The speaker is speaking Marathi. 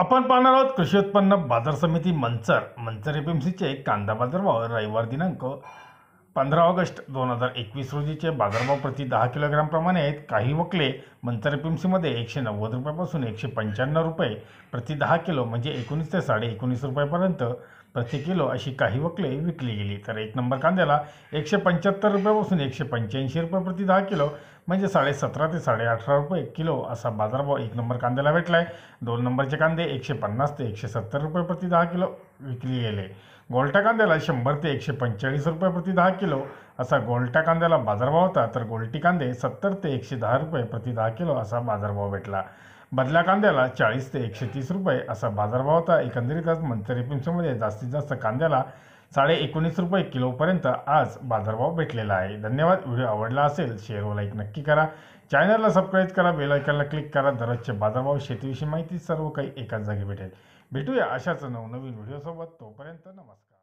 आपण पाहणार आहोत कृषी उत्पन्न बाजार समिती मंचर मंचर एफ एम सीचे कांदा भाव रविवार दिनांक पंधरा ऑगस्ट दोन हजार एकवीस रोजीचे बाजारभाव प्रति दहा प्रमाणे आहेत काही वकले मंतर पिमसीमध्ये एकशे नव्वद रुपयापासून एकशे पंच्याण्णव रुपये प्रति दहा किलो म्हणजे एकोणीस ते साडे एकोणीस रुपयापर्यंत प्रति किलो अशी काही वकले विकली गेली तर एक नंबर कांद्याला एकशे पंच्याहत्तर रुपयापासून एकशे पंच्याऐंशी रुपये प्रति दहा किलो म्हणजे साडे सतरा ते साडे अठरा रुपये किलो असा बाजारभाव एक नंबर कांद्याला भेटला आहे दोन नंबरचे कांदे एकशे पन्नास ते एकशे सत्तर रुपये प्रति दहा किलो विकली गेले गोलटा कांद्याला शंभर ते एकशे पंचेचाळीस रुपये प्रति दहा किलो असा गोलटा कांद्याला बाजारभाव होता तर गोलटी कांदे सत्तर ते एकशे दहा रुपये प्रति दहा किलो असा बाजारभाव भेटला बदल्या कांद्याला चाळीस ते एकशे तीस रुपये असा बाजारभाव होता एकंदरीतच मंत्री पिंचमध्ये जास्तीत जास्त कांद्याला साडे एकोणीस रुपये किलोपर्यंत आज बाजारभाव भेटलेला आहे धन्यवाद व्हिडिओ आवडला असेल शेअर व लाईक नक्की करा चॅनलला सबस्क्राईब करा बेलायकनला क्लिक करा दररोजचे बाजारभाव शेतीविषयी माहिती सर्व काही एकाच जागी भेटेल भेटूया अशाच नवनवीन व्हिडिओसोबत तोपर्यंत नमस्कार